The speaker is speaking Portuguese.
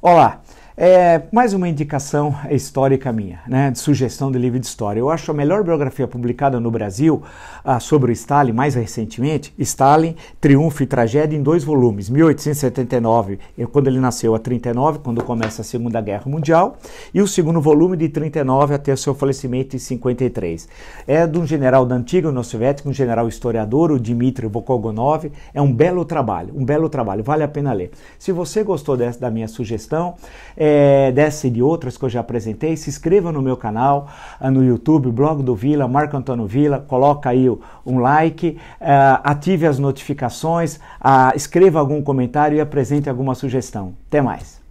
Olá, é, mais uma indicação histórica minha, né, de sugestão de livro de história. Eu acho a melhor biografia publicada no Brasil ah, sobre o Stalin, mais recentemente, Stalin, Triunfo e Tragédia, em dois volumes, 1879, é, quando ele nasceu a 39, quando começa a Segunda Guerra Mundial, e o segundo volume de 39 até seu falecimento em 53. É de um general da antiga União Soviética, um general historiador, o Dmitry Volkogonov. É um belo trabalho, um belo trabalho, vale a pena ler. Se você gostou dessa, da minha sugestão, é, é, dessa e de outras que eu já apresentei, se inscreva no meu canal, ah, no YouTube, blog do Vila, Marco Antônio Vila, coloca aí um like, é, ative as notificações, ah, escreva algum comentário e apresente alguma sugestão. Até mais!